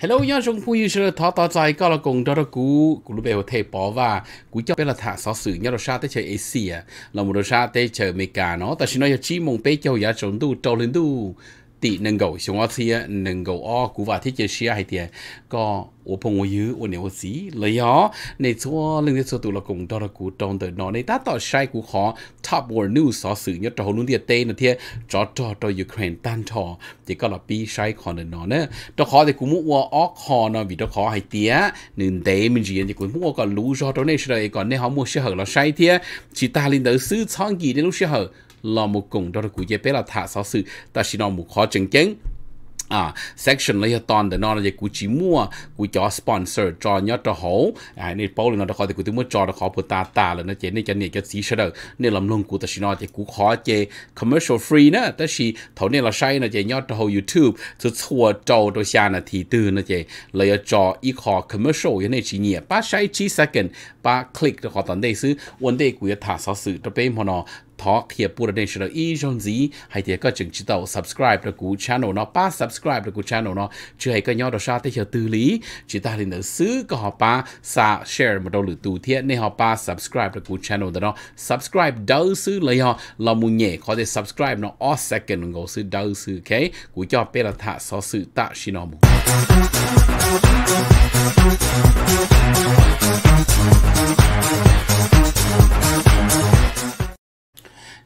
hello ya jong pu yu shi ta ta zai ka la gong da da gu gu lu be ho te bo wa gu cho be la tha so su ya ro sha te che asia la mu ro sha te che me ka no ta shi no ya chi mong pe cho ya jong du to lin du tỷ nâng gầu xuống ở thì nâng gầu o cú và thiết chế xia hay thì có ô phong ô yếu ô nếu gì lấy ó nên số lần này số tụ là cùng đó là cú trong nên ta tỏ sai cú khó top world news sở sự nhất trong luôn địa tây là thì cho cho cho Ukraine tan thọ thì có là bi sai khó nên nữa đó khó thì cú muốn ô khó nó vì đó khó hay tía nên đấy mình chỉ thì cú muốn có lũ do đó này rồi còn nếu họ mua xe hở là sai thì chỉ ta lên tới sư chọn gì đến lúc xe ลอมุกงดรกุเยเปลาถาสอสือตาชินอมุขอจังเก่งอ่าเซ็กชันเลยตอนเดนอนจะกูจีมัวกูจอสปอนเซอร์จอยอดตโหอ่านี่เป้เลยนอนตะคอแต่กูถึงมัวจอตะขอปวดตาตาเลยนะเจนี่จะเนี่ยจะสีเฉดเนี่ยลำลงกูแต่ชินอจะกูขอเจมเมอร์เชียลฟรีนะแต่ชีเท่าเนี่ยเราใช้นะเจยอดตโหยูทูบ u b e สุดชั่วโจตัวชานาทีตื่นนะเจเลยจออีขอคอมเมอร์เชียังในชีเนี่ยป้าใช้ชี second ป้าคลิกตะขอตอนได้ซื้อวันได้กูจะถ่าสอสื่อตะเป้มพอนอ talk here pura den shiro i jong zi hay thì có chừng chỉ tàu subscribe được của channel nó pa subscribe được của channel nó chưa hay có nhau đó sao thế hiểu tư lý chỉ ta lên nữ xứ có họ pa sa share một đầu lử tù thiện nên họ pa subscribe được của channel đó subscribe đầu xứ lấy họ là mu nhẹ có thể subscribe nó all second ngầu xứ đầu xứ ok của cho pe là thả so sự tạ shinomu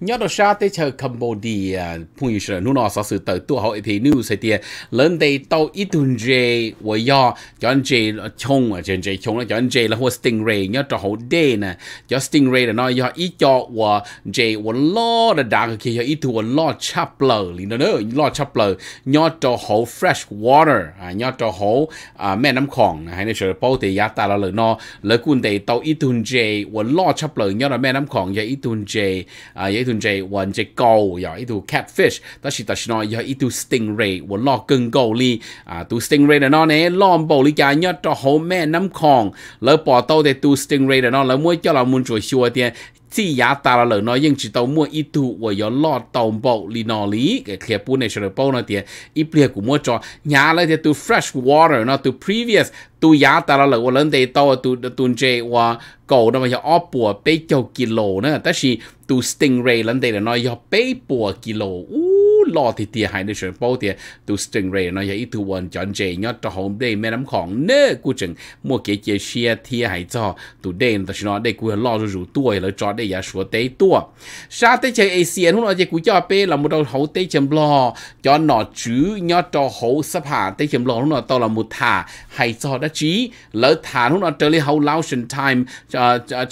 nhớ đồ sa tới chơi Cambodia à, phun yêu sờ nô nọ sao sự tới Tuổi Hậu, thì new sẽ tiền lớn đây tàu ít tuần dê với yo cho anh dê chung à cho anh dê chung là cho anh dê là hồ stingray nhớ cho hậu đê nè cho stingray là nói yo ít cho và dê và lo là đa cái kia ít tu và lo chắp lờ lì nó nữa lo chắp lờ nhớ cho hậu fresh water à nhớ cho hồ à, mẹ nấm khoảng hay là sờ bao thì giá ta là lời nó lời cuốn đây tàu ít tuần dê và lo chắp lờ nhớ là mẹ nấm khoảng giờ ít tuần dê à ít tunjay wan je go ya itu catfish ta shi ta shino ya itu stingray wo lo kung go li à tu stingray nó nè lom bo li ka nhớ cho hồ mẹ năm khong lỡ bỏ tàu để tu stingray nó lỡ mua cho là muốn chuối xua tiền chỉ giá ta là lời nói nhưng chỉ tàu mua ít tu và gió lo tàu bộ lì nọ lý cái kia bu này sẽ được bao nó tiền ít bia của mua cho nhà lại thì tu fresh water nó tu previous tu giá ta là lời và lần đây tàu tu tu chơi và cầu nó mà cho óp bùa bảy chục kilo nữa, tất nhiên tu stingray lần đây là nó cho bảy bùa kilo, uh อที่เตียหายในเฉยเป้าเตียตัวสตริงเรย์เนาะอย่าอีตัววันจอนเจยอดตะหอมได้แม่น้ำของเนื้อกูจึงมัวเกียเจียเชียเทียหายจอตัวเด่นแต่ชนะได้กูล่อรู้ตัวแล้วจอดได้ยาสัวเตยตัวชาเตเชยเอเซียนหุ่นอาจจะกูจอเป้ลำมุดเอาเขาเตยจำลอจอนหนอจื้อยอดตะหอสภาเตยจำลอหุ่นอาตอลำมุดทาหายจอได้จีแล้วฐานหุ่นอาเตยเขาเล่าเชนไทม์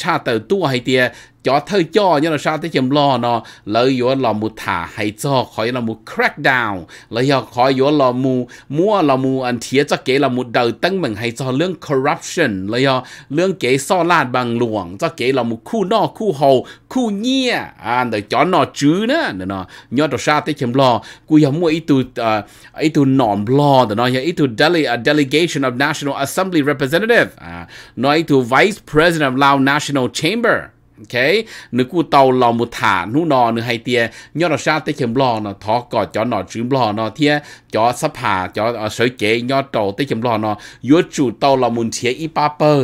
ชาเตยตัวหายเตีย cho thơ cho như là sao tới chấm lo nó lợi yếu là mu thả hay cho khỏi là mu crackdown lợi yếu khỏi yếu là mu mua là mu anh thiệt cho kể là mu đầu tăng mình hay cho lương corruption lợi yếu lương kể so lát bằng luồng cho kể là mu khu nọ khu hồ khu nhia à để cho nó chứ nữa nữa nó nhớ cho sao tới chấm lo cú yếu mua ít tu ít tu nòm lo để nó ít tu à, delegation of national assembly representative à nói ít tu vice president of lao national chamber ok nếu cụ tàu lò một thả nu nò nữa hay tia nhớ nó sao tới chấm lò nó thọ cỏ cho nó chấm lò nó thia cho sắp hà cho ờ, sợi chế nhớ Tàu tới chấm lò nó yếu chủ tàu lò muốn chia ít ba bờ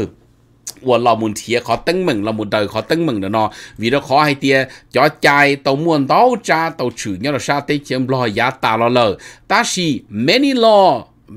ว่าเรามุนเทียขอตั้งมึงเรามุนเดอขอตั้งมึงเนาะวีเราขอให้เตียจ่อใจตัวมวนเต้าจ้าตัวฉือเนี่ยเราชาติเจียมรอยยาตาเราเลยตาชี many law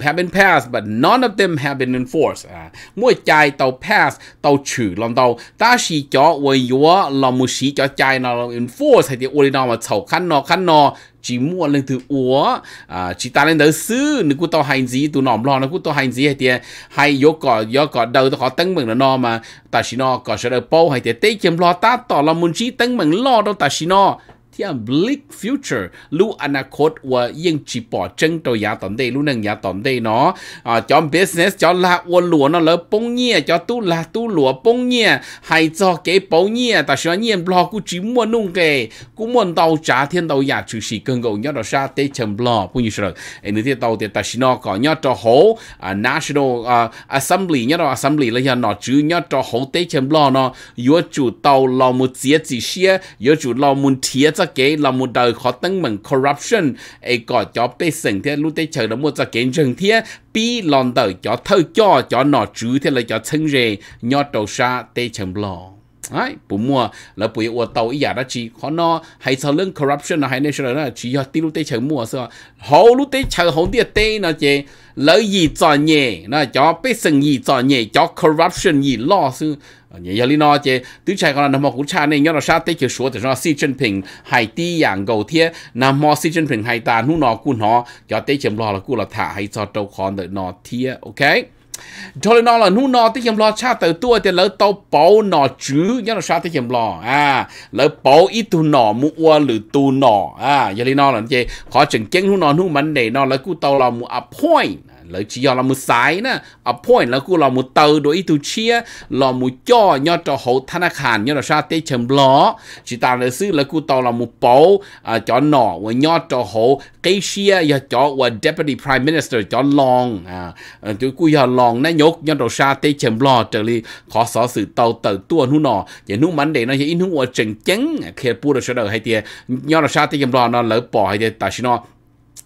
have been passed but none of them have been enforced à mỗi chai tàu pass tàu trừ lòng tàu ta chỉ cho quay yếu lòng một sĩ cho chai nào enforce hay thì ôi nào mà sầu khăn nó khăn nó chỉ mua lên từ úa à chỉ ta lên tới xứ nếu cô tao hành gì tụi nòm lo nó cô tao hành gì hay thì hay vô cỏ vô cỏ đầu tao tăng bằng nó mà ta chỉ nó có sẽ được bao hay thì tây chém lo ta tỏ lòng muốn chỉ tăng bằng lo đâu ta chỉ nó ที่อัน bleak future ลู่อนาคตว่ายังจีปอจังตัวยาตอนเดลู่หนึ่งยาตอนเดเนาะอ่าจอม business จอมละวัวหลัวเนาะแล้วปงเงี่ยจอตู้ละตู้หลัวปงเงี่ยให้จอเก๋ปงเงี่ยแต่ชวนเงี่ยบลอกูจีมัวนุ่งเกกูมัวเตาจ้าเทียนเตาอยากชูสีเกิงกงยอดชาเตชมบลอผู้ยิ่งเสริไอ้นี่ที่เตาเตตาชินอก่อนยอดจอโหอ่า national อ่า assembly ยอด assembly แล้วยอดหนอจื้อยอดจอโหเตชมบลอเนาะยัวจู่เตาเรามุเจียจีเชียยัวจู่เรามุนเทียจะ kế là một đời khó tăng mừng corruption ấy có cho bê sinh thế lúc tế chờ là một giờ kế rừng thế bi lòn đời cho thơ cho cho nọ chú thế là cho chân rề nhỏ đầu xa tế chầm lòng ai bù mua là bùi ô tàu ý giả đó chỉ khó nó hay sao lưng corruption hay nên sao đó chỉ do tí lúc tế chờ mua sao hậu lúc tế chờ hậu địa tế nó chỉ lợi gì cho nhẹ nó cho bê sinh gì cho nhẹ cho corruption gì lo sư nhẹ giờ nó chứ tứ trai con nằm cũng cha nên nhớ là sao tới kiểu số thì nó Xi Jinping hay tí dạng cầu thiê nằm mò Xi Jinping hay ta nu nó cún họ cho tới chấm lo là cún là thả hay cho trâu con để nó thiê ok cho nên là nu nó tới chấm lo cha từ tua thì lỡ tàu bầu nó chứ nhớ nó sao tới chấm lo à lỡ bầu ít tu nó mua lử tu nó à giờ nó là chứ khó chừng kiến nu nó nu Mạnh để nó lỡ cú tàu là mua appoint lỡ chỉ do là một sai nè ở point là cô là một tờ đối ý tu chia là một cho nhau cho hậu thanh khàn nhau là sao tế chấm ló chỉ ta là sư là cô tàu là một bầu à cho nọ và nhau cho hậu cái chia và cho và deputy prime minister cho long à chú cô giờ long nó nhốt nhau là sao tế chấm ló trở đi khó xóa sự tàu tờ tua hú nọ vậy nu mắn để nó sẽ in hú ở chừng chấn à, khi bù được sửa đời hay tiền nhau là sao tế chấm ló nó lỡ bỏ hay tiền tại sao nó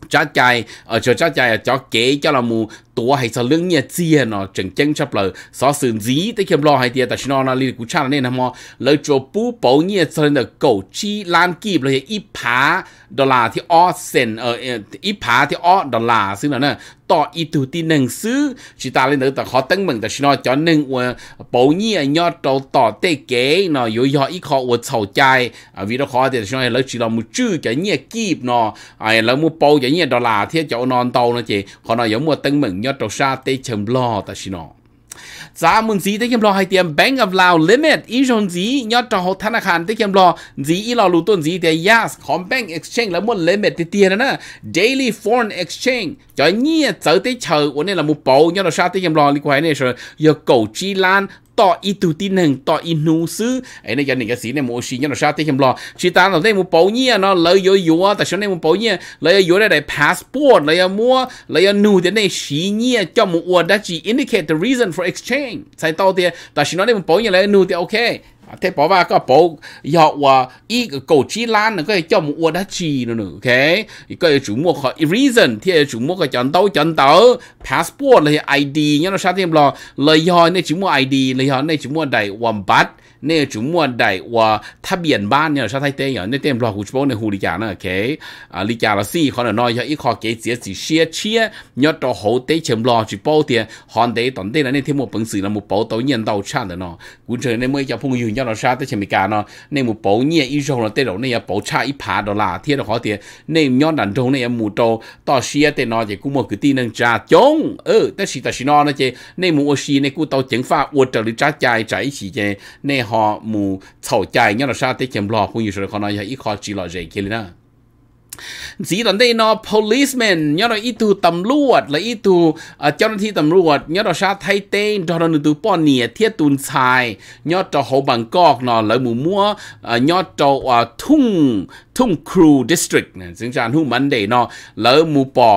chó chạy ở chỗ chó chạy ở chỗ kế cho là mù ตัวให้สเรื่องเนี่ยเจียเนาะจังจังชับเลยสอสื่อจีแต่เข้มรอให้เดียแต่ชนอนาลีกูชาเนี่ยนะมอเลยจปูปูเนี่ยเสนอเก่าชีล้านกีบเลยอีผาดอลลาร์ที่ออเซนเอออีผาที่ออดอลลาร์ซึ่งเนาะต่ออีตูตีหนึ่งซื้อชิตาเลยเนาะแต่ขอตั้งเหมือนแต่ชนอจอหนึ่งว่าปูเนี่ยยอดเราต่อเตเก๋เนาะอยู่ยออีขออวดเฉาใจวิธีขอแต่ชนอเลยชิเรามุจื้อจะเนี่ยกีบเนาะไอ้แล้วมุปูจะเนี่ยดอลลาร์ที่จะนอนเตาเนาะเจขอเนาะอย่ามัวตั้งเหมือน nhất trâu xa tê chấm lo ta xin nó giá muốn gì tới kiếm lo hay tiền bank of lao limit ý rồi gì nhất trâu hộ thanh khan tới kiếm lo gì ý lo lụt tuần gì thì yes còn bank exchange là muốn limit thì tiền nè daily foreign exchange cho nhia tới tới chờ của nên là một bầu nhất trâu xa tới kiếm lo liên quan này rồi giờ cầu chi lan ต่ออีตูตีหนึ่งต่ออีนูซื้อไอ้ในยันหนึ่งกสีในมูชียันเราชาติเข็มรอชีตาเราได้มูเปาเนียเนาะเลยยัวยัวแต่ฉันได้มูเปาเนียเลยยัวได้ได้พาสปอร์ตเลยมัวเลยนูเดี๋ยวในชีเนียเจ้ามูอวดดัชชี indicate the reason for exchange ใส่ต่อเดียแต่ฉันได้มูเปาเนียเลยนูเดี๋ยวโอเค À, thế bỏ vào có bỏ họ và ý cổ chi lan nó có cho một uo đã chi nữa ok có chủ mua họ reason thì chủ mua cái chọn tàu chọn tàu passport là id nhớ nó sao thêm lo lời họ này chủ mua id lời họ này chủ mua đại one bát này chủ mua đại và tháp biển ban nhớ nó sao thay thế nhớ nên thêm lo hụt bố này hụt đi nữa ok à là gì họ nói cho ít họ kế chia chỉ chia nhớ cho hậu tế chấm lo chỉ bao tiền hòn tế tổng tế là nên thêm một bằng sự là một bảo tàu nhân tàu chăn nữa nó cũng trở nên mới cho phong yêu nhớ 叫了啥？在前面干呢？那木包你一肉了，对了，那也包差一盘的啦，贴的好点。那鸟南中那也木到到时也对那些古么个地能炸中，呃，但是但是呢，那些那木我是那古到整法，我这里炸家在一起的，那哈木吵架，鸟了啥？在前面老朋友说的可能也一块几了，这些了呢。สีตอนนี้นอ policeman ยอดอีตูตำรวจและอีตูเจ้าหน้าที่ตำรวจยอดชาไทยเต้ยดอนนึตูป้อนเนียเทียตุนชายยอดจอหบังกอกนอนแล้วหมู่มัวยอดจอทุ่งทุ่งครูดิสตริกซึ่งจานหุ่มันเดนอแล้วหมู่ปอ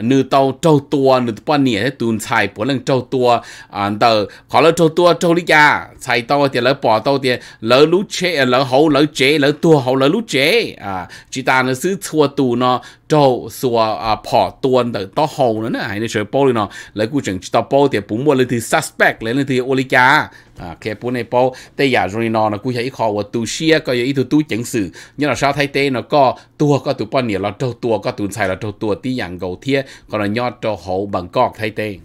nữ tàu trâu tua nữ tàu nhẹ tuần xài bỏ lên trâu tua à tờ họ lỡ trâu tua trâu lý gia xài tàu thì lỡ bỏ tàu thì lỡ lú chế lỡ hậu lỡ chế lỡ tua hậu lỡ lú chế à chỉ ta nó xứ xua tù nó trâu xua à bỏ tuần tờ to hậu nữa nè hay nó chơi bò nó lỡ cú chẳng chỉ tàu bò thì bún mua thì suspect lên thì ô gia à cái bún này bao tây giả rồi nó nó cũng vậy khó và tu xia có vậy tu tu chứng sự nhưng là sao thay tây nó có tua có tu bao nhiêu là trâu tua có tu xài là trâu tua tí dạng gầu thia còn là nhót trâu hậu bằng cọc thay tây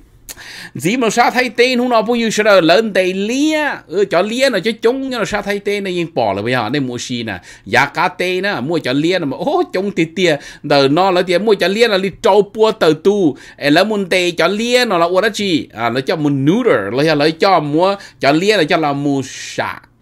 dì mà sao thay tên hôm nọ bây giờ sẽ lên tay lia ừ, cho lia nó cho chung nó sao thay tên này nhưng bỏ là bây giờ nên mua xì nè giá cá tê nè mua cho lia mà ô chung tì tìa đời nó là tiền mua cho lia là đi trâu bua tờ tu là muốn tê cho lia nó là ô đó chi à nó cho muốn noodle là lấy cho mua cho lia là cho là mua sạc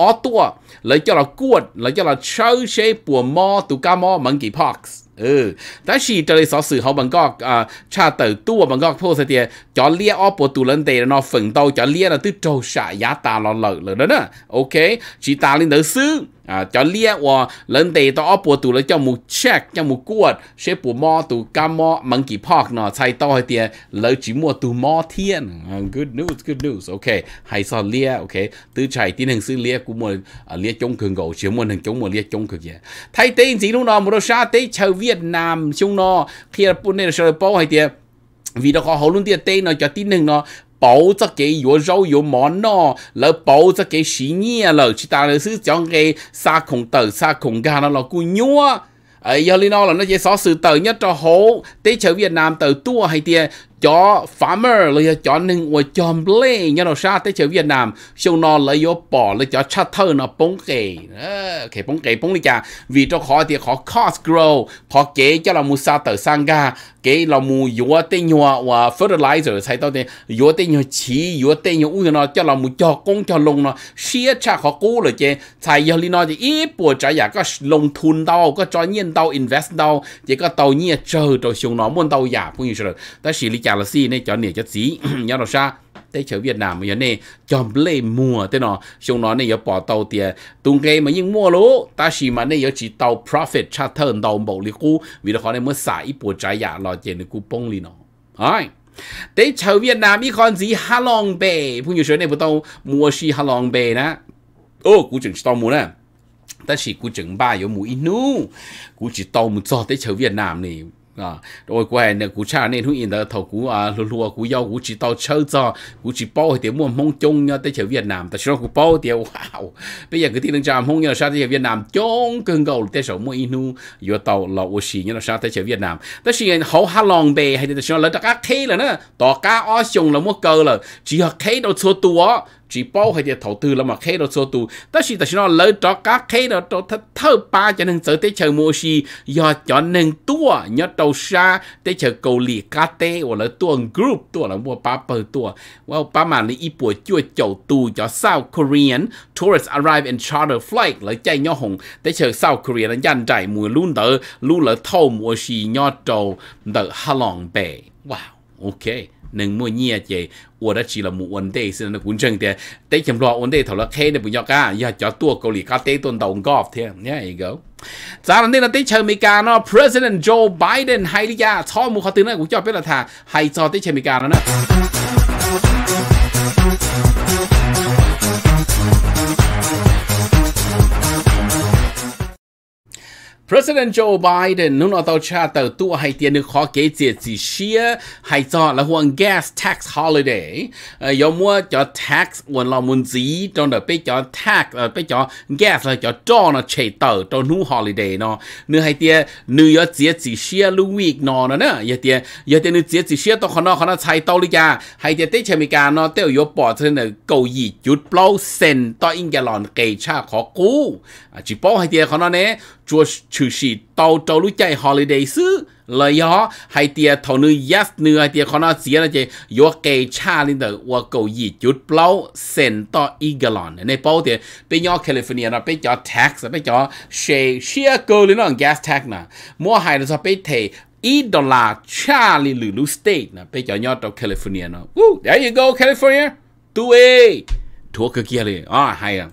อตัวเลยจะเรากวดเลยจะเราเชื่อเชปัวมอตุกามอมังกีพ็อก์เออแต่ชีจะเลยสอสื่อเขาบังก็อ่าชาเตอตัวบังก็พูดเสตียจอเลียออปวดตุลันเตนอฝึ่งเตาจอเลียนตื้อโจชายาตาลอเหลยเลยนะโอเคชีตาลินเดอซื้อ à cho lia wo lần đề đó bộ tụ lấy cho một check cho một quật sẽ bộ mò tụ cam mò monkey park nó sai to hay tiền lấy chỉ mua tụ mò thiên à, good news good news ok hay sao lia ok từ chạy tin hình sự lia của mua à, lia chống cường gỗ chỉ mua hình chống mua lia chống cường vậy thay tên gì lúc nào một đôi Việt Nam chúng nó khi là bộ này là hay tiền vì nó có hậu luôn tiền tên nó cho tin hưng nó bảo cho cái yo rau yo món nó lỡ bảo cho cái xí nhia lỡ chỉ ta là sư chọn cái sa khổng tử sa khổng gà nó là cú nhua ấy ờ, giờ nó là nó chỉ xóa sự tử nhất cho hố tế chở Việt Nam tử tua hay tiền cho farmer là cho nên ngồi chòm lê nhớ nó xa tới chơi Việt Nam sau nó lấy vô bỏ là cho charter nó bông kề ờ, kề bông kề bông đi chà vì cho khó thì khó cost grow khó kế cho là mua sa tờ sang ga kế là mua yếu tế nhua, và fertilizer sai tao thì yếu tế nhòa chỉ yếu tế nhòa uy nó cho là mua cho công cho lông nó xia cha khó cố rồi chứ, sai giờ li nó thì ít bộ trả giá có lông thun đâu có cho nhiên đâu invest đâu chỉ có tàu nhiên chờ rồi xuống nó muốn tàu giả cũng như rồi ta xử lý chả galaxy này cho nè cho xí nhớ nó sao tới chở Việt Nam mà này chọn lấy mua thế nó chúng nó này bỏ tàu tiền tung cái mà nhưng mua lỗ ta chỉ mà này chỉ tàu profit charter tàu bảo lý cũ vì nó họ này mới xài ít bộ trái giả lo tiền này cú bông lý nó ai tới chở Việt Nam ý con gì Hà Long Bay phụ nhiều số này bộ tàu mua xì Hà Long Bay nè ô cú chừng tàu mua nè ta chỉ cú chừng ba yếu mua inu cú chỉ tàu mua cho tới chở Việt Nam này 啊，我过系呢股差呢，通现在头股啊，路路啊股腰股只到车子，股只包一点么梦中呀，得去越南，但是那股包点哇，bây giờ cái tiếng cha mong nhớ sao tới Việt Nam chống cơn gầu tới sầu mua inu yo tàu là ô xì nhớ sao tới Việt Nam ta xì hậu hà lòng bề hay là sao là ta cá thế là nó cá o sùng là mua cờ là chỉ học thế đâu số tua chỉ bao hay để đầu tư là mà khi đó số tu ta chỉ ta chỉ nó lỡ cho các khi đó cho thật thơ ba cho nên sợ tới chờ mua gì do cho nên tua nhớ đầu xa tới chờ cầu lì cá tê hoặc là tuần group tua là mua ba bờ tua well ba mà lý ít buổi chua chầu tu cho South Korean tourists arrive in charter flight là chạy nhớ hùng tới chờ South korean là dàn trải mua luôn đỡ luôn là thâu mua gì nhớ đầu đỡ Halong Bay wow okay nâng mua nhẹ chị ủa đó chỉ là một vấn xin nó cũng chân thế tế chấm lo vấn đề thảo là khe để bụi nhọc cả giờ cho tua cầu lì cá tế tuần đầu golf thế nhé ý gấu giá lần đây là tế chờ mỹ cả president joe biden hay đi ra cho một khó tiếng này cũng cho biết là thà hay cho tế chờ mỹ cả nó President Joe Biden nun ở tàu cha tàu tu hay tiền được khó kế diệt gì xia hay cho là huống gas tax holiday yêu ờ, mua cho tax huống là muốn gì trong đó bây cho tax pe ờ, cho gas là cho cho nó chạy tàu cho nu holiday nó nữ hay tiền nữ yêu diệt gì xia lu week nó nó nè yêu tiền yêu tiền nữ diệt gì xia tao khó nó khó nó chạy tàu đi ra hay tiền tết chơi mỹ cả nó tiêu yêu bỏ thế này cầu gì chút bao sen tao in cái cha khó cú à, chỉ bao hay tiền khó nó nè chúa chữ sĩ tàu tàu lúc chạy holiday xứ là gió hay tia thầu nữ yes nữ hay tia khó nó xía là chơi gió kê cha lên tờ và cầu gì chút plau sen to igalon này bao tiền bây giờ California nó bây giờ tax bây giờ xe xe cơ lên nó gas tax nè mua hay là sao bây thề ý đô la cha lên lulu state nè bây giờ nhau tàu California nó there you go California tu ê thuộc cái kia đi à hay à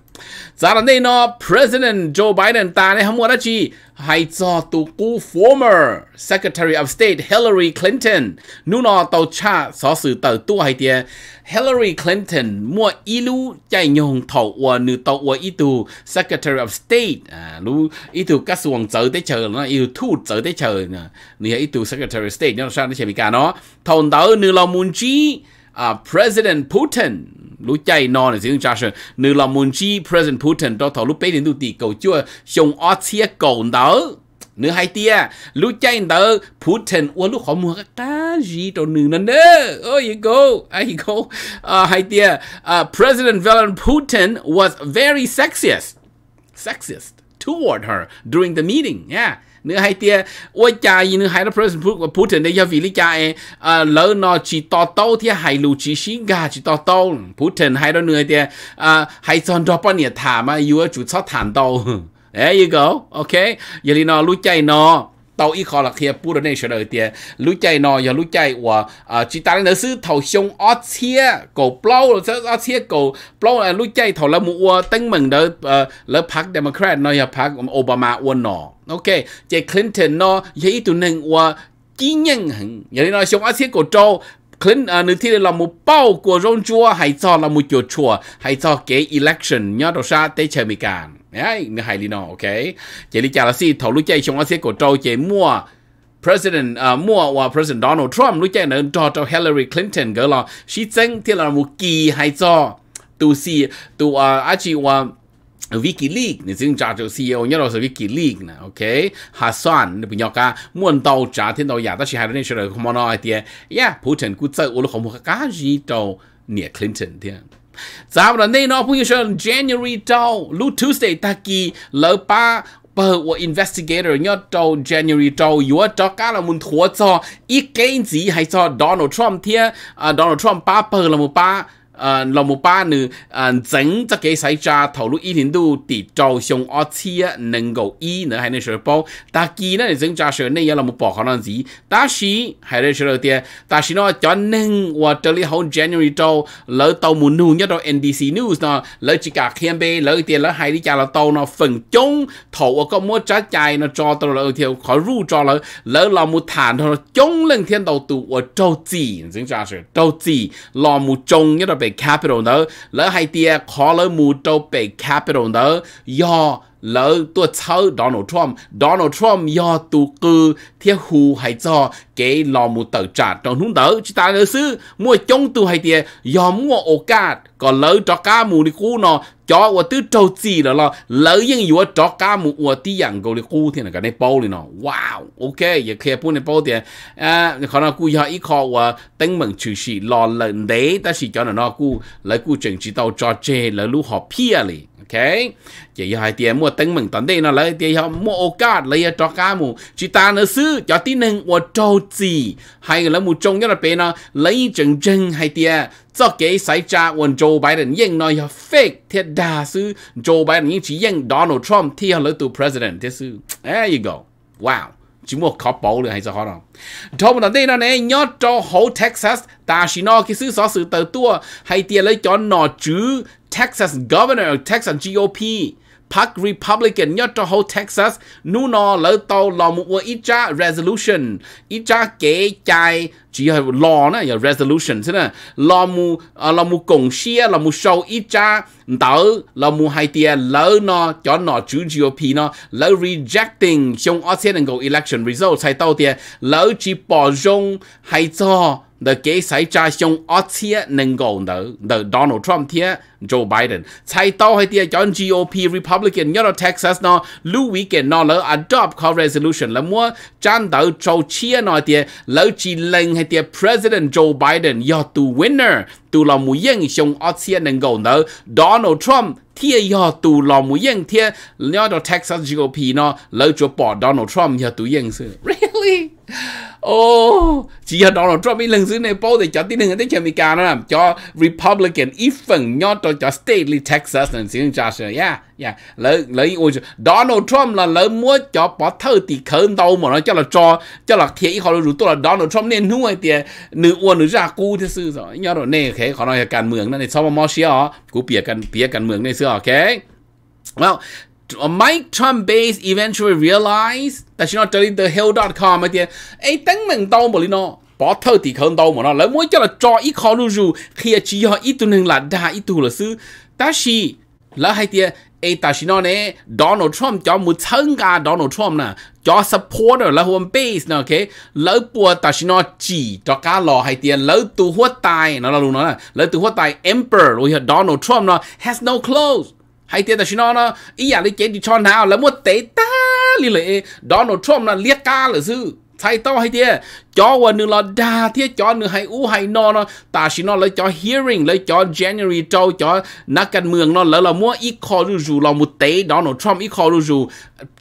President Joe Biden ta chi cho 但係冇得知係做到古 former Secretary of State Hillary Clinton, cha so Clinton，你呢到查所事到都係啲 Hillary Clinton mua ilu 冇一路在用頭話你到我依度 Secretary of State 啊，你依度吉王走得 chờ nó yêu thu 走得 chờ nè，你係依度 Secretary of State, chi uh, President Putin lúc chạy nó là riêng cha sơn nữ là muốn chi President Putin đó thọ lúc bé đến đủ tỷ cầu chưa xong ở chia cầu đó nữ hai tia lúc chạy Putin ủa lúc họ mua cái gì cho nữ nên oh you go I go uh, President Vladimir Putin was very sexist sexist toward her during the meeting yeah เนื้อให้เตี้ยอวยจายนื้อให้รับเพื่อนพูดพูดถึงในยาวิลิจายเออเลนอจิตโตโตที่ให้ลูจิชิกาจิตโตโตพูดถึงให้เราเนื้อเตี้ยเออให้จอนดอปเนี่ยถามมาอยู่จุดสอดฐานโตเอ้ยยี่ก็โอเคยี่นอรู้ใจนอาอีคอลเทียปูดในเชฉลยเตียรู้ใจนอยรู้ใจว่าจิตตัเนื้อซื้อเท่าองออเชียกเปล่า้ออเชียกเปล่ารู้ใจเท่าละมัวตั้งเหมือนเดิมแล้วพักเดโมแครตนอยพักโอบามาอ้วนหนอโอเคเจคลินตันนอยยี่ตัวหนึ่งว่าจีนยังหึงอย่างนี้นอยชงออเชียกโจ Clinton, à nữ thi là một bao của rong chua hay cho là một chỗ chùa hay cho cái election nhớ đâu xa tới chơi mi càn đấy nữ hay đi nó ok chỉ đi chả là si thầu lúc chơi chúng ta sẽ cổ trâu mua President uh, mua và President Donald Trump lúc chạy nữa cho cho Hillary Clinton gọi là she think thì là một kỳ hay cho tu si tu à uh, chỉ là WikiLeaks nên sing cha CEO nhớ là WikiLeaks na okay Hassan ni punya ka muan tau cha thiên tau ya ta shi hai ni shiro komo no tie Yeah, Putin cứ ku tsai ulo komo ka ji to ni Clinton tie Zao ra nei no punya shiro January tau lu Tuesday ta ki lo pa เปิดว่า investigator ยอดโต January cho Donald Trump เทีย à, Donald Trump ba, bờ là ba. 呃，落木巴呢，呃，整只嘅使渣投入一年度地造上二次啊，能够一呢还能学包，但其呢整渣学呢也落木包可能子，但是还能学到啲，但是呢就能我这里好 January 到，老到木努一到 NDC News 呢，老只架 campaign 老啲老喺啲架落到呢分鐘投我個冇扎債呢，做到老條可入咗老老落木談到中冷天到度我周知整渣學周知落木中一到被。capital 呢，人海底 column 都被 capital 呢要。lỡ tua cháu Donald Trump Donald Trump do tu cư theo hù hay cho cái lò mù tờ trả trong hướng đỡ chứ ta nữa xứ mua chống tu hay tiền do mua ổ ca còn lỡ cho cá mù đi cú nó cho và tứ trâu chì đó là lỡ những yếu cho cá mù và tí dạng gọi đi cú thì nó cái này bao liền nó wow ok giờ kia bốn này bao tiền à khả năng cú do ít khó và tính mình chú sĩ lò lần đế, ta chỉ cho nó nó cú lỡ cú chừng chỉ tàu cho chê lỡ lũ họ pia liền chỉ hai tiền mua tính mình tận đây nó lấy tiền họ mua ô cát lấy cho cá mù chỉ ta nó xứ cho tí nưng của trâu gì hay là mù trông nhất là bên nó lấy chân chân hai tiền cho cái sai cha quần bài Biden nhưng nói họ fake thiệt đa sư Joe bài nhưng chỉ nhưng Donald Trump thì họ lấy tụ president thế sư there you go wow chỉ mua khó bảo được hay sao đó thông mà đây là này nhớ cho hồ Texas ta chỉ nó cái sự sở sự từ tua hay tiền lấy cho nó chứ Texas Governor Texas GOP Park Republican nhớ cho hồ Texas nu nó lỡ tàu lò một cái ít cha resolution ít cha kế chạy chỉ là lò nè giờ resolution thế nè lò mu à, lò mu cổng xia lò mu show ít cha đỡ lò mu hai tia lỡ nó cho nó chú GOP nó lỡ rejecting trong Australian go election result sai tàu tia lỡ chỉ bỏ rong hay cho the kế sai cha trong Australia nên gọi đỡ the Donald Trump tia Joe Biden. Chai tao hai tia chọn GOP Republican nhớ Texas nó lưu weekend adopt call resolution là mua chan đầu châu chia nó tia lỡ chỉ lệnh hai tia President Joe Biden yo tu winner tu là mu yên xong ở xia nâng gầu nở Donald Trump thia yo tu là mu yên thia nhớ đó Texas GOP nó lỡ cho bỏ Donald Trump yo tu yên sự really oh chỉ là Donald Trump ý lần xưa này bao để cho tin đừng cái Mỹ cả nó cho Republican ít phần nhớ đó cho Stately Texas nên xin cho sự yeah yeah lấy lấy ôi Donald Trump là lấy mua cho bỏ thơ thì khởi đầu mà nó cho là cho cho là thiệt họ rủ tôi là Donald Trump nên nuôi thì nữ uôn nữ ra cu thế sư rồi nhớ rồi nè cái họ nói là cản mường nên sau mà mò xia à? cú bịa cản bịa cản mường này xưa ok à, well Mike Trump base eventually realized that you know the hill.com ấy thì ấy tính mình đâu mà lý nó bỏ thơ thì không đâu mà nó lấy mỗi cho là cho ít khó lu ru khi chỉ họ ít tu nên là đa ít tu là sư ta chỉ là hai tia ai ta chỉ nó nè Donald Trump cho một thân cả Donald Trump nè cho supporter là home base nè ok lỡ bùa ta chỉ nó chỉ cho cá lò hai tiền lỡ tu hốt tài nó là luôn nó lỡ tu hốt tài emperor rồi Donald Trump nó has no clothes hai tiền ta chỉ nói nó ý giả à, lấy chế đi cho nào lỡ một tế ta li lệ Donald Trump nó liệt ca là sư thay tao hay thế cho qua nữa là đa thế cho nữa hay u hay no nó ta chỉ nó lấy cho hearing lấy cho January trâu cho nó cần mường nó lấy là mua ít khó rù rù là một tế đó nó Trump ít khó rù rù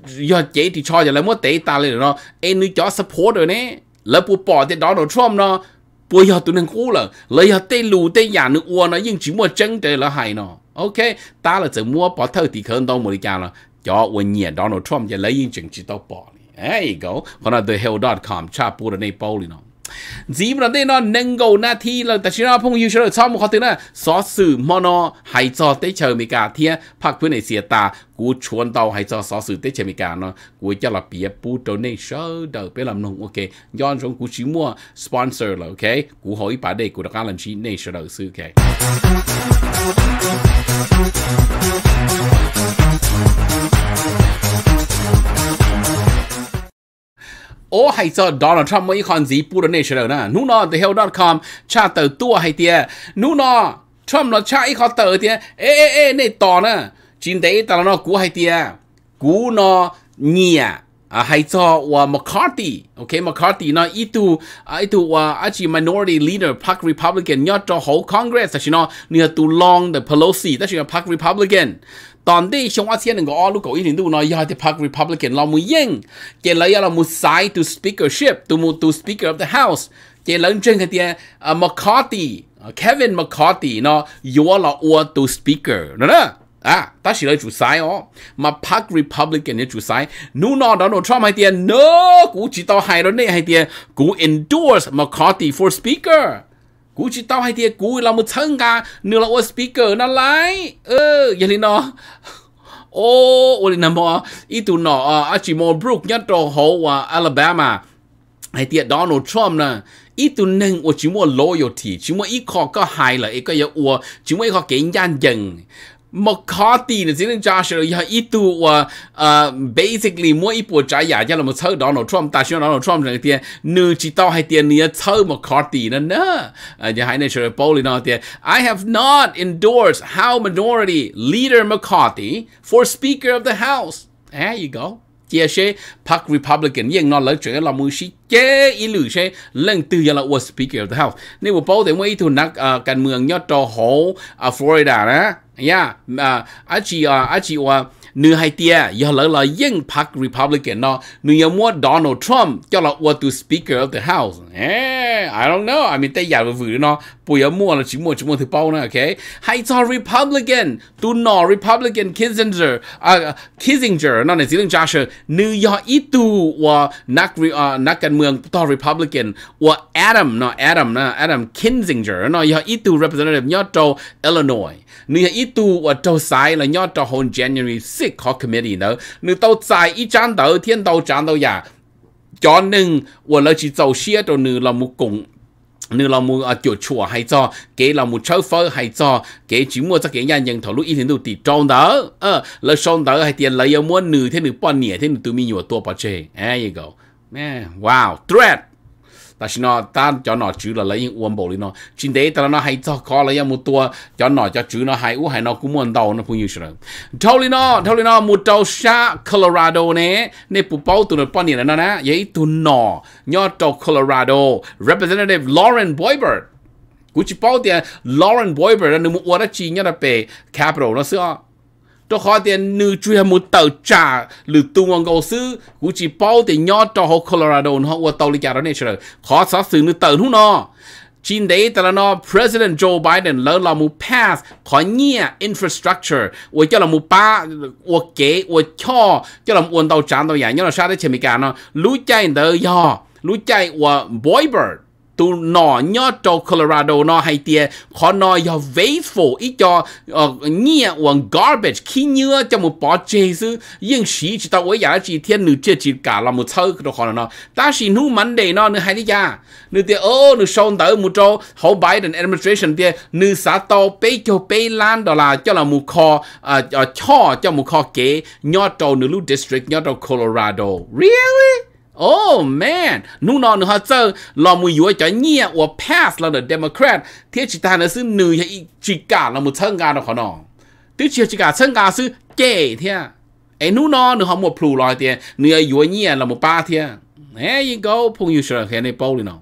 giờ chế thì cho giờ lấy mua tế ta lấy nó em nữa cho support rồi nè lỡ bù bỏ thế đó nó Trump nó bây giờ tụi nên cú là lấy giờ tê lù tê nhà nữa u nó nhưng chỉ mua chân tê là hay nó ok ta là chỉ mua bỏ thôi thì không đâu mà đi chào là cho u nhiệt Donald Trump giờ lấy những chuyện chỉ tao bỏ There you go. Kona thehill.com. Cha pura nei pauli no. Dì mà đây nó nâng gầu na thi là ta chỉ nó phong yêu sơ sau một khó tiếng là xó sự mà nó hay cho tới chờ mì cả thia phát quyết này xìa ta cú chuồn tàu hay cho xó sự tới chờ mì cả nó cú cho là bia bù trâu này sơ đờ bế làm nông ok dọn trong cú chỉ mua sponsor là ok cú hỏi bà đây cú đã làm chi này sơ đờ sư ok ô hay giờ Donald Trump mới còn gì bù đơn nó the com cha tờ tua hay tia nú Trump nó cha ít khó tờ tia ê ê ê này tỏ nè chính đấy tao nó cú hay tia cú nó nhia à hay cho wa McCarthy ok McCarthy nó ít tu wa à, actually minority leader Park Republican nhớ cho whole Congress chứ nó nửa tu long the Pelosi that's your Park Republican 当地上我先能够哦，如果一年度呢，要的 Park Republican 老母硬，给了要老母 side to speakership，都母 to speaker of the house，给人真个点啊 ờ, McCarthy ờ, Kevin McCarthy 呢，有了我 to speaker，呢呢。啊，但是咧主晒哦，嘛 à, Park Republican 嘅主晒，努諾到努 Trump 係啲，no 股知道係咯，呢係啲股 endorse McCarthy for speaker。กูจิตเอาให้เทียกูเรามือเชิงกาเนื้อเราโอสปีกเกอร์นั่นไรเอออย่าลินอโอ้โอลินามออีตุนออาจิมอบรุกยันโตโฮวาอลาบามาให้เทียดอนัลด์ทรัมป์นะอีตุนหนึ่งโอจิมัว loyalty จิมัวอีคอก็ไฮเลยก็อย่าอัวจิมัวอีคอเก่งย่านยัง McCarthy is in Josh ya itu wa basically mo ya ya mo Donald Trump ta shon Donald Trump ne tie nu chi McCarthy na ya I have not endorsed how minority leader McCarthy for speaker of the house there you go chia sẻ Park Republican nhưng nó lỡ chuyện là muốn sĩ chế ý lử sẽ lần từ giờ là was speaker the house nếu mà bảo thì mấy thằng nắc ờ, cần mường nhớ cho hổ ở Florida đó yeah à chỉ à ờ, chỉ à ờ, nữ hai tia giờ lỡ là dân Park Republican nó nữ giờ mua Donald Trump cho là what to speaker of the house eh I don't know I mean tay giờ vừa nó bây giờ mua là chỉ mua chỉ mua thì bao nè ok hay cho Republican tu nọ Republican Kissinger à Kissinger nó này chỉ là Joshua New York ít tu và nắc nắc cần mương to Republican và Adam nó Adam nó Adam Kissinger, nó giờ ít tu representative nhớ châu Illinois nếu ít tu và châu sai là nhớ châu hồn January 6 có committee nữa nếu tàu sai ít chán đầu thiên tàu chán đầu giả dạ. cho nên và là chỉ tàu xe cho nữ là một nếu là mua à chỗ chùa hay cho kể là một cháu phơi hay cho kể chỉ mua cho cái nhà nhân thầu lúc ít thì đâu tỷ tròn đó ờ là tròn đó hay tiền lấy mua nửa thế nửa bao nhiêu thế nửa tụi mình nhiều tua bao chê ai go man wow threat 但是呢，但叫那猪了，来用温饱的呢，今天但那还早搞了也没多，叫那叫猪呢，还我还那顾问到那朋友去了。头里呢，头里呢，没到下 Colorado 呢，那不包多了半年了呢，也都呢，要到 Colorado Representative Lauren Boybert，估计包点 Lauren Boybert 那么我的几年的被 Capital 那是啊。cho họ tiền nữ truy một tàu trà lử tung ngon gấu sư cú chỉ bao tiền nhỏ cho họ Colorado họ qua tàu lịch đó này chờ khó sát xử nữ tàu hú nó Chính đấy ta là nó President Joe Biden lỡ là một pass có nhẹ infrastructure và cho là một ba và kế và cho cho là một tàu tràn tàu nhà nhưng là sao đấy chỉ mình cả nó lũ chạy đỡ do lũ chạy và boy bird tu nọ nhớ cho Colorado nọ hay tia khó nọ yo faithful ý cho ờ, nghe wan garbage khi nhớ cho một bỏ chê sư nhưng sĩ chỉ tao với giả chỉ thiên nữ chưa chỉ cả là một thơ đồ khó nọ ta sĩ nu mắn đề nó nữ hay đi ra nữ tia ô nữ sau tới một chỗ hậu Biden administration tia nữ xã tàu bê cho bê lan đó là cho là một kho ờ, ờ, cho cho một kho kế nhớ cho nữ lưu district nhớ cho Colorado really Oh man, nu nó nữa chứ, lo mùi yếu cho nhẹ và pass là the Democrat, thế chỉ ta nó sư nữ ya chỉ cả là một thân gà đó khó nó. Tức chỉ chỉ cả thân gà sư chê thế. Ê nu nó nữa họ một plù lòi tiền, nữ yếu nhẹ là một ba thế. There you go, phong yếu sửa khen này bao đi nó.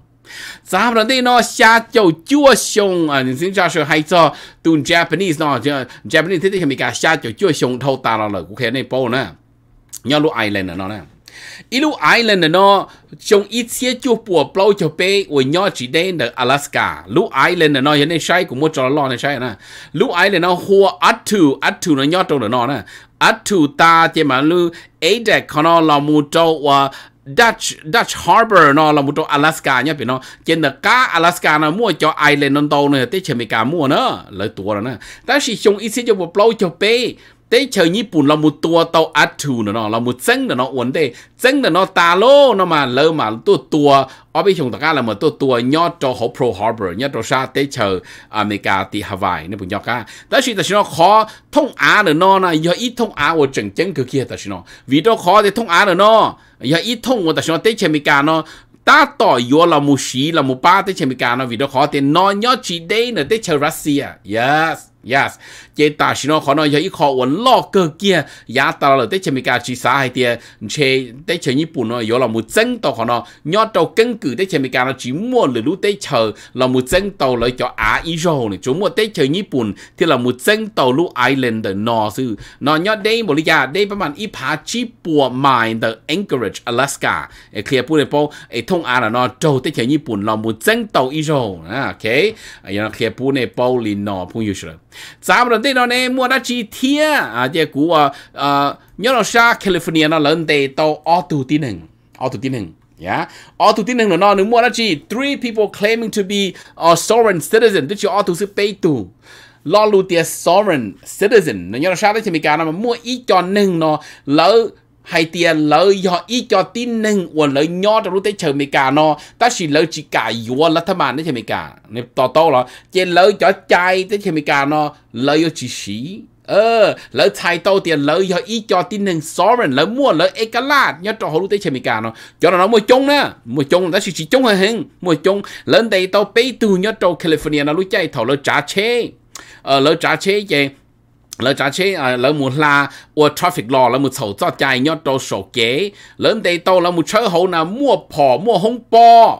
Giám là đây nó xa châu chua xông à, những cha sửa hay cho tùn Japanese nó, Japanese thế thì mình cả xa châu chua xông thâu ta là lời của khen này bao nè. Nhau lúc Ireland nó nè. Ilu Island nó trong ít xe chua bùa bao cho bé của nhỏ chỉ đến ở Alaska. Lu Island nó hiện nay sai cũng một trò lo này sai nè. Lu Island nó hoa atu atu nó nhỏ trong nó nè. Atu ta chỉ mà lu ấy để con nó là một trò và ờ, Dutch Dutch Harbor nó là một chỗ Alaska nhá, bị nó trên là cá Alaska nó mua cho Island nó tàu này tới Jamaica mua nữa, lợi tua rồi nè. Đó là trong ít xe cho một bao cho bé tế chờ nhị bùn là một tua tàu át thù nữa nó là một chân nữa nó vấn đề chân nữa nó ta lô nó mà lơ mà tua tua ở bên chúng ta là một tua tua nhớ cho họ pro harbor nhớ cho sa tế chờ America thì Hawaii nên bùn nhớ cả đó là nó khó thông á nữa nó là do ít thông á của chân chân cực kia đó nó vì đó khó thì thông á nữa nó do ít thông của đó nó tế chờ America nó ta tỏ yo là một xí là một ba tế chờ America nó vì đó khó thì nó nhớ chỉ đây nữa tế chờ Russia yes yes chế ta xin nó khó nói giờ ít khó ổn lo cơ kia giá ta là tới chế mình cả chỉ xã hay tiền chế tới chế nhật bản nói, yếu là một dân tộc khó nó nhớ tàu căn cử tới chế mình cả nó chỉ mua lửa lũ tới chờ là một dân tộc lấy cho á israel này chúng mua tới chế nhật bản thì là một dân tàu lũ island nó sư nó nhớ đây một lý do đây bên mình ít phá chỉ bùa mài từ anchorage alaska e clear bùa này bùa e thông á là nó trâu tới chế nhật bản là một dân tộc israel ok giờ clear bùa này bùa liền nó như yếu 咱们这呢，摸那几天啊，这股啊，呃，你那啥 à, ờ, ờ, California 那人得到 auto 的能，auto 的能。Yeah, auto tin nang no mua la chi three people claiming to be a sovereign citizen. Did you auto si pay to? ลอลูเตีย sovereign citizen นยอชาติที่มีการนำมั่วอีจอนหนึ่งเนาะแล้ว hay tiền lợi họ ít cho tin nâng và lợi nhỏ trong lúc tới chờ mày cả nó ta chỉ lợi chỉ cả yếu là thà mà nó chờ mày cả nếu to to là chỉ lợi cho chạy tới chờ mày cả nó lợi chỉ xí ờ lợi thay tàu tiền lợi giờ ý cho tin hình sovereign lỡ mua lỡ ekalat nhớ cho hồ lúc tới chơi mì cả nó cho nó mua chung nè mua chung Ta chỉ chỉ chung hơn hơn mua chung lớn đây tàu bay từ nhớ cho california nó lúc chạy thầu lợi trả chế ờ lợi trả chế vậy lỡ trả chế à, lỡ một là ở traffic law lỡ một sầu cho chạy nhớ đâu sổ kế lỡ đây tàu lỡ một chớ hậu là mua pò mua hông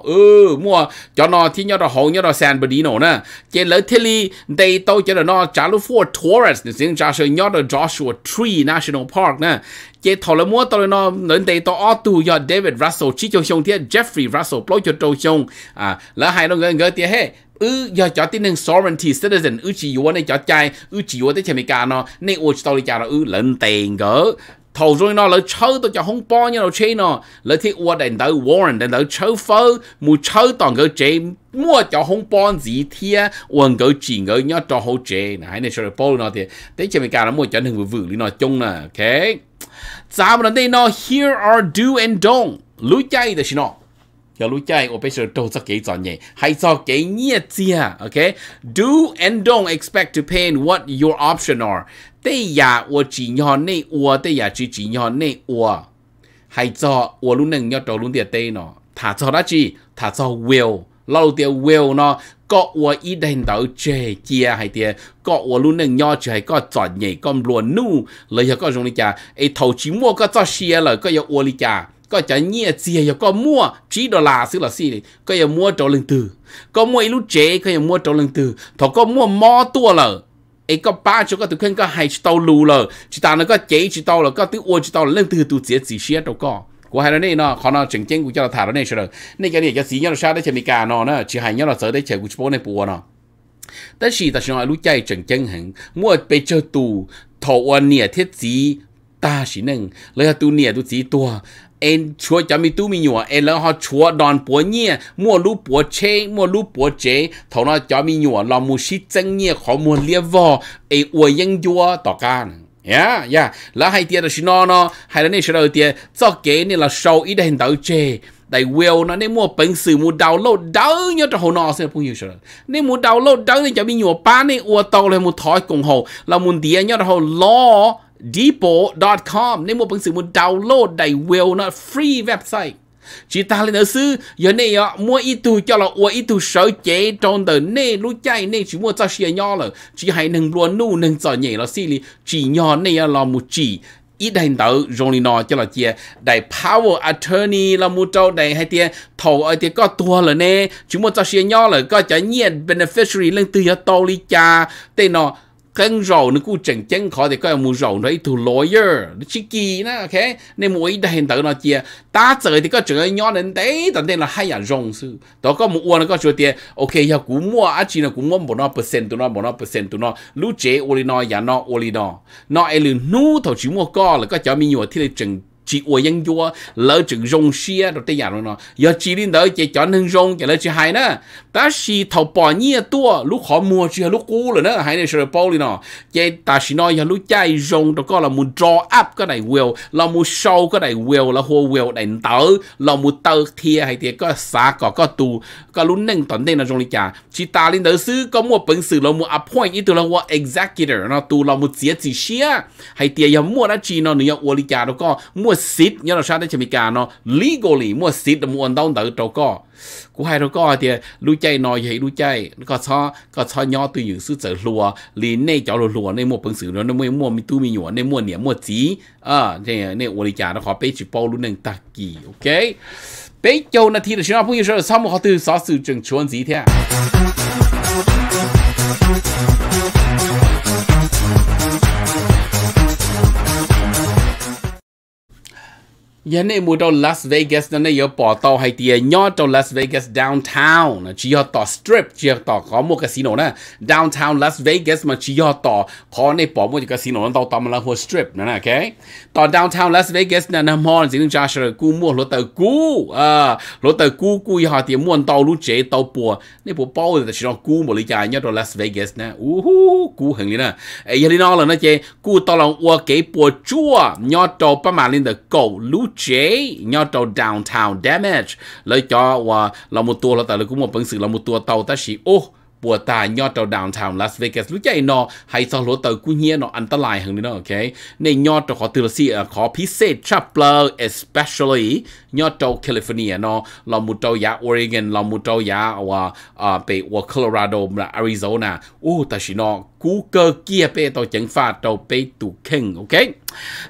ừ, mua cho nó thì nhớ đâu hậu nhớ đâu bờ đi nổ nè chế lỡ thế li đây tàu nó trả lúc for Taurus thì riêng trả sự nhớ Joshua Tree National Park nè chế thầu lỡ mua tàu nó lỡ đây tàu ở tù David Russell chỉ cho xong thì Jeffrey Russell plot trâu xong à lỡ hai nó ngơ ngơ thì hết ư giờ cho tin nên sovereignty citizen ư chỉ yếu này cho chạy ư chỉ yếu tới chemi cả nó nên ô chỉ tao đi chả nó ư lên tiền gỡ thầu rồi nó lỡ chơi tôi cho không bao nhiêu nó chơi nó lỡ thì ua đèn tới warren đèn tới chơi phơ mù chơi toàn gỡ chơi mua cho không bao gì thia uống gỡ chỉ gỡ nhớ cho hỗ trợ, này này sờ bao nó thì tới chemi cả nó mua cho nên vừa vừa đi nó chung nè ok no here are do and don't 路家的是喏。giờ lúc chạy ở bên đầu cho cái gì nhỉ hay cho cái nhiệt gì à ok do and don't expect to pay what your option are tây giả của chỉ nhỏ này của tây giả chỉ chỉ nhỏ này của hay cho của lúc nâng nhau đầu lúc tiền tây nó thả cho đó chi thả cho will lâu tiền will nó có của ý đèn đầu chê chia hay tiền có của lúc nâng nhau chỉ hay có chọn nhỉ con luôn nu lấy cho có dùng đi chả ấy thầu chỉ mua có cho xia lời có yêu uo đi chả có chả nhẹ chìa có mua chỉ đó là sự là gì có mua trâu lần từ có mua lúc chế có mua trâu lần từ thọ có mua mò tua lờ ấy có ba chỗ có tụi khen có hai chỗ tàu lù lờ chỉ ta nó có chế chỉ tàu là có tụi ô chỉ tàu lần từ tụi chế chỉ xe đâu có của hai đó này nó khó nó chỉnh chỉnh của cho thả đó này rồi nên cái này cái gì nhau là sao đấy chỉ mình cả nó chỉ hai nhau là sợ đấy chỉ của chỗ này bùa nó tất nhiên ta sẽ nói lúc chạy chỉnh chỉnh hẳn mua bị chơi tù thọ nia thiết gì ta chỉ nên lấy tu nia tu chỉ tua em chúa cho mi tu mi nhua em lỡ họ đòn búa nhia mua lú búa chế mua lú búa chế thầu nó cho mi nhua lo mu xí nhia khó mua lia vò em uo yên chúa tỏ can yeah yeah là hai tia là xin nó nó hai là nên sẽ đầu tia cho kế nên là sâu ít đến đầu chế đại will nó nên mua bệnh sử mua đào lô đỡ nhớ cho hồ nó sẽ phun nhiều rồi nên mua đào lô đỡ thì cho mi nhua ba nên uo tàu lên mua thói cùng hồ là muốn địa nhớ cho hồ lo depo.com ในหมวดปังสือมุนดาวน์โหลดได้เวลนะฟรีเว็บไซต์ chỉ ta lên ở sư giờ này mua ít tu cho là ua ít tu sợ chế trong đời nè lúc chạy nè chỉ mua cho xe nhỏ là chỉ hay nâng luôn nu nâng cho nhẹ là xí li chỉ nhỏ này là một chỉ ít hành tử rồi thì nó cho là chia đại power attorney là một trâu đại hay tia thầu ở có tua là nè chỉ mua cho xe nhỏ là có cho nhiệt beneficiary lên từ giờ tàu li cha tên nó cần rầu nó cứ chẳng chẳng khó thì coi một rầu nó ít thủ lawyer chỉ kỳ nè ok nên mỗi đại hiện tượng nó chia ta giờ thì có chuyện nhỏ đến đấy tận đây là hai nhà rong sư đó có một uống nó có chuyện tiền ok giờ cũng mua á chỉ là cũng mua một nó percent tụi nó một nó percent tụi nó lúc chế oli nó nhà nó oli nó nó ấy là nu thầu chỉ mua co là có cháu mình nhiều thì là chẳng chỉ uống yên chua lỡ chừng rong xia rồi tới nhà rồi nó giờ chỉ đến đó chỉ cho nên rong chỉ lỡ chỉ hay nữa ta chỉ thầu bỏ nhia tua lúc khó mua chỉ lúc cũ rồi nữa hay này rồi bao đi nó chỉ ta chỉ nói giờ lúc chạy rong đó có là muốn draw up cái này will là muốn show cái này will là hồ will này tớ là muốn tớ thia hay thì có xả có có tu có lúc nâng tận đây là rong đi chả chỉ ta đến đó xứ có mua bẩn sử là muốn appoint ít tu là mua executor nó tu là muốn giết gì xia hay thì giờ mua nó chỉ nó nữa uống đi chả đó có mua xít nhớ là sao đấy chỉ bị cả nó legally mua xít mua ăn đau trâu co của trâu co thì lu chay nói vậy lu chay có cho có cho nhỏ từ những sự sợ lùa lì nê cháu lùa lùa nê mua bằng sự nó mua mua mi tu mi nhủa nê mua niệm mua chí à nê nê uống đi chả nó khó bê bao lu nâng ta kỳ ok bê châu na thì là chúng ta bây giờ sau một họ từ sáu sự trường chuẩn gì thế à? ยันเนี่ยมูดเอา Las Vegas นั่นเนี่ยปอต่อให้เตียยอดเอา Las Vegas downtown นะชี้ยอต่อ strip ชี้ยอต่อขอมัวคาสิโนนะ downtown Las Vegas มันชี้ยอต่อขอในปอมัวคาสิโนนั่นต่อต่อมันละหัว strip นั่นนะโอเคต่อ downtown Las Vegas นั่นนะมอนสิ่งจ้าเชอร์กูมัวรถเตอร์กูเออรถเตอร์กูกูยอเตียม่วนต่อรู้เจ๋ต่อปัวนี่ปัวเป้าแต่ชี้ยอกูบริจาคยอดเอา Las Vegas นะอู้หูกูเห็นเลยนะไอ้ยันนี่นอกเลยนะเจกูต่อลองอัวเก๋ปัวจั่วยอดเอาประมาณลินเตอร์กูรู้ chế nhau trâu downtown damage lấy cho và là một tua là tại là cũng một phần sự là một tua tàu ta chỉ ô ปัวตายยอดเราดาวน์ทาวน์ลาสเวกัสรู้ใจนอไฮซอลโลเตอร์กูเฮียนออันตรายหังนี่เนาะโอเคในยอดเราขอตือสิขอพิเศษชับเปลอ especially ยอดเราแคลิฟอร์เนียเนาะเรามุดเรายาออริเกนเรามุดเรายาว่าอ่าไปว่าโคโลราโดมาอาริโซนาอู้แต่ชินอกูเกอเกียเปตัวจังฟาตัวไปตุเข่งโอเค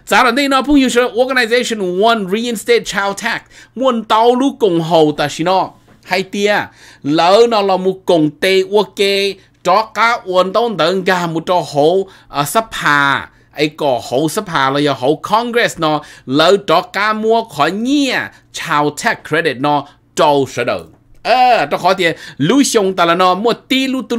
จากนั้นเนาะผู้อยู่เชื่อ organization one reinstate child tax มวนเตาลูกกงเฮาแต่ชินอ hay tia lỡ nó là một cùng tê ô kê cho cá uốn tông tận gà một cho hồ, ở sắp hà ai có hậu sắp hà là giờ congress nó lỡ cho cá mua khỏi nhia chào tax credit nó trâu sở ờ đó khó tiền lưu xong ta là nó mua tí lưu tư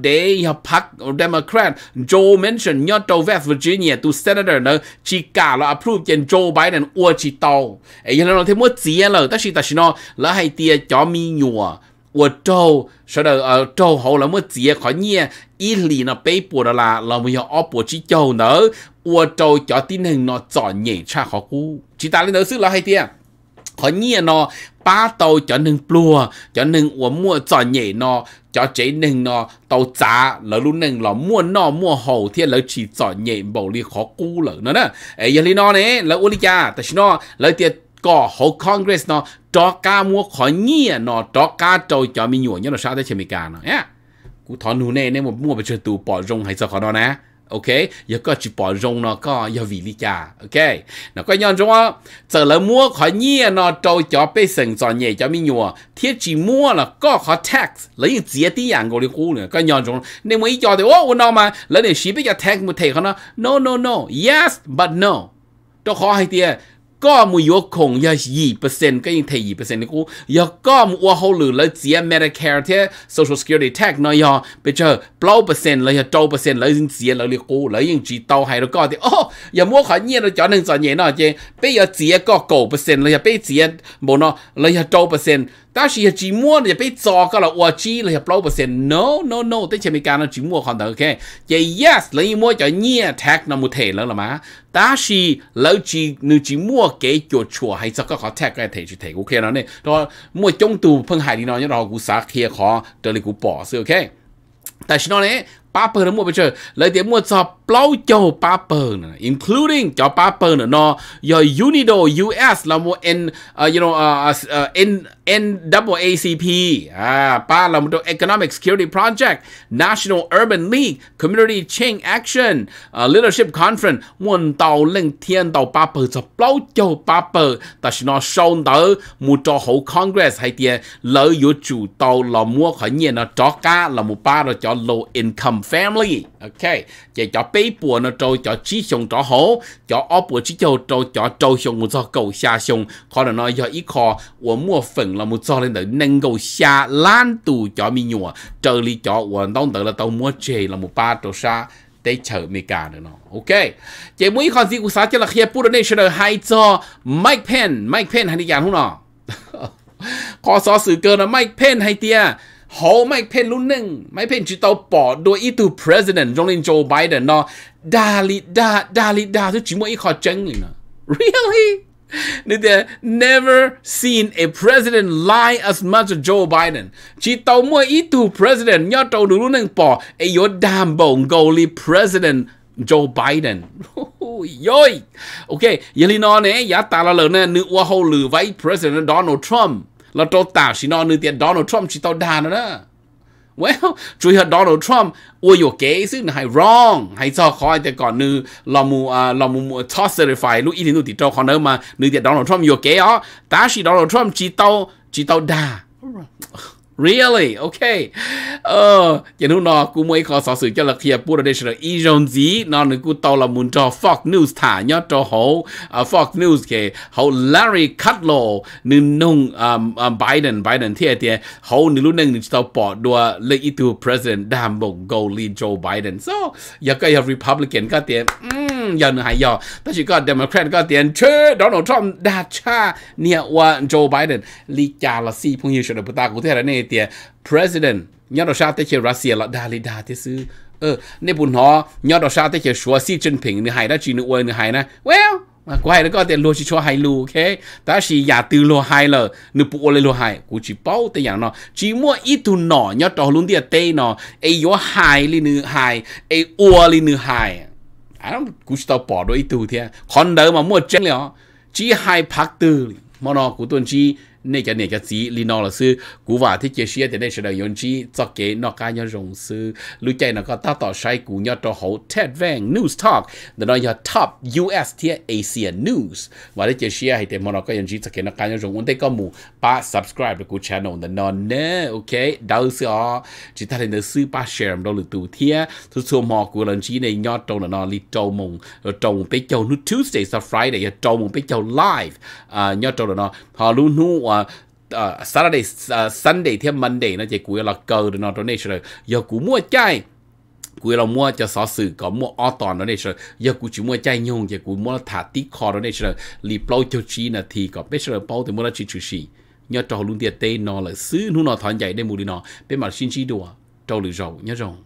đế ya park democrat joe mention nhớ tàu west virginia tu senator nó chỉ cả approve trên joe biden ua chỉ tàu ấy nó thế mua gì là ta chỉ ta chỉ nó là hay tia cho mi nhùa 我周，说到呃周后了么节可你一里呢被捕的啦，那么要二步去走呢，我周叫的人呢早年吃好苦，其他的都是老海点。họ nhẹ nó ba tàu cho nên plua cho nên uống mua cho nhẹ nó cho chế nên nó tàu giá là lúc nên là mua nó mua hầu thì là chỉ cho nhẹ bầu li khó cú lợ nó nè ấy giờ li nó nè là uli cha ta sao nó là tiệt có hậu congress nó cho cá mua khó nhẹ nó cho cá trâu cho mình nhổ nhớ nó sao thế chỉ mình cả nó nhá cú thon hú nè nên một mua bị chơi tù bỏ rong hay sao khó đó nè ok giờ có chỉ bỏ rong nó có giờ vì ok nó có nhân trong giờ là mua khỏi nhia nó trâu cho bê sừng cho nhẹ cho mi nhùa thiết chỉ mua là có khó tax lấy những gì tí dạng đi khu nữa có nhân trong nên mới cho thì ô nó mà lấy để xí bây giờ tax một thầy nó no no no yes but no cho khó hay tiền ก็มุยกคงยายี่เปอร์เซ็นต์ก็ยังเทียี่เปอร์เซ็นต์กูยาก็มัวเขาหรือเลยเสีย Medicare ที่ Social Security Tax น้อยยาไปเจอเปล่าเปอร์เซ็นต์เลยยาเจ้าเปอร์เซ็นต์เลยยังเสียเลยกูเลยยังจีเตาให้แล้วก็ที่โอ้ยามัวขอเนี่ยเราจอหนึ่งจอเนี่ยเนาะเจไปยาเสียก็เก้าเปอร์เซ็นต์เลยยาไปเสียโบนเนาะเลยยาเจ้าเปอร์เซ็นต์但是也只摸也被糟糕了，我只了也不不是，no no no，对前面讲了只摸看到 OK，也 yes，了一摸就你 tag 那么提了了嘛，但是了只你只摸给就错，还这个好 tag 该提去提 OK 了呢，到摸中途碰海里呢，然后股啥贴好，这里股 boss OK，但是呢，Paper nó mua bây giờ lấy tiền mua cho plau châu Paper including cho Paper nữa nó rồi Unido US là mua N uh, you know uh, uh, N ACP, à ba là một Economic Security Project National Urban League Community Change Action uh, Leadership Conference muốn tàu lên thiên tàu Paper cho plau châu Paper ta sẽ nó sau đó mua cho hậu Congress hay tiền lấy dụng chủ tàu là mua khởi nhiên nó cho cá là một ba rồi cho low income family ok chỉ cho bé bùa nó trâu cho chỉ xong cho hổ cho ở bùa chỉ cho trâu cho trâu xong một cho cầu xa xong có là nói do ít khó của mua phần là một cho lên để nâng cầu xa lan tù cho mi nhùa trở lý cho của đông tự là tao mua chè là một ba trâu xa để chờ mi cả nữa nó ok chỉ mỗi con gì cũng sao chỉ là khi bùa national hai cho Mike Pence Mike Pence hay đi giảng không nào? có số sự cơ là Mike Pence hay tia 好ไม่เพ็นรุ่นหนึ่งไม่เป็นชุดตปอด้วยอีตู president จงลินโจไบเดนเนาะดาลิดา ดาลิดาทุกจิ้มว่าอีขอจังเลยนะ really นี่เดีย never seen a president lie as much as Joe Biden จีตาเมื่อีตู president ยอดโตัดูรุ่นหนึ่งปอไอโยดดามบงโกลี president Joe b i d e ย่อยโอเคยังลีนอเนี่ยอย่าตาละเลยเนี่ยนึกว่าเขาหลือไว้ president Donald Trump là trâu tàu chỉ nó nửa tiền Donald Trump chỉ tao đàn nữa đó well chú hạt Donald Trump ôi yo kế xứ này hay wrong hay cho khỏi thì còn nữ là mù à là mù toss certify lúc ý thì tụi trâu còn nữa mà nửa tiền Donald Trump yo kế đó ta chỉ Donald Trump chỉ tao chỉ tao đà Really? Okay. Ờ, giờ nu nó cũng mới có sở sự cho là kia bữa đây sẽ y rong gì nó nên cũng tao là muốn cho Fox News thả nhớ cho hậu à, Fox News kì hậu Larry Kudlow nên nông à, à, Biden Biden thiệt thiệt hậu nên lúc nên tao bỏ đua lấy ý tu president đảm bộ gầu Joe Biden so giờ cái Republican cái thiệt ừ, ย有人还要，但是个ย e m o c r a t 个点车 Donald ม r u m p 大差เนี่ยว่าโจไบเดนลีจาละซีพงยิงชนบุตากูเท่านี่นเตีย p r e s ธ d e n t ยอดชาติเชรัสเซียละดาลิดา ที่ซื้อ เออในบุญหอยอดชาติเชชัวซีจินผิงหนือหายได้จีนอวยหนือหายนะ เวลมาไกลแล้วก็เตียนโลชิชัวไฮลูโอเคแต่ชีอย่าตือโลไฮเลยนึกปุ๊บเลยโลไฮกูจีเป้าแต่อย่างเนาะจีมั่วอีทุนหนอยอดต่อลุนเตียเตยเนาะไอยัวไฮลีเนื้อไฮไออัวลีเนื้อไฮ à nó cú tao bỏ đôi tù thế à. còn đỡ mà mua chết liền chỉ hai phát tư mà nó của tuần chi 那个那个字，你拿了是古话的解释的那些的用字，作给那个要用是，你在那个大道晒古要到好 TED Van News Talk，那那要 Top US 的 Asia News，我的解释还得么那个用字，作给那个要用，我得个木把 subscribe 的古 channel 的那呢，OK，到时候只他的是把 share 到了度天，就说么古人字呢要到了那里到梦，到梦被叫 Tuesday 到 Friday 要到梦被叫 live，啊要到了那，好，如果 uh, uh, Saturday uh, Sunday thêm Monday nó chỉ cúi là cầu nó donation rồi giờ cú mua chai cúi là mua cho xó sự có mua o toàn donation giờ cú chỉ mua chai nhung chỉ cú mua thả tí kho donation li plau cho chi là thì có bây giờ bao thì mua là chi chủ chi nhớ trò luôn tiền tê nó là xứ nó thằng dạy để mua đi nó bên mà xin chi đùa trâu lười rầu nhớ rồng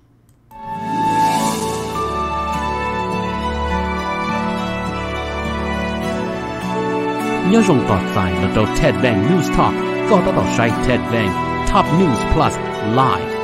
Njong Tot Sai Lato Ted Bang News Talk Kota Sai Ted Bang Top News Plus Live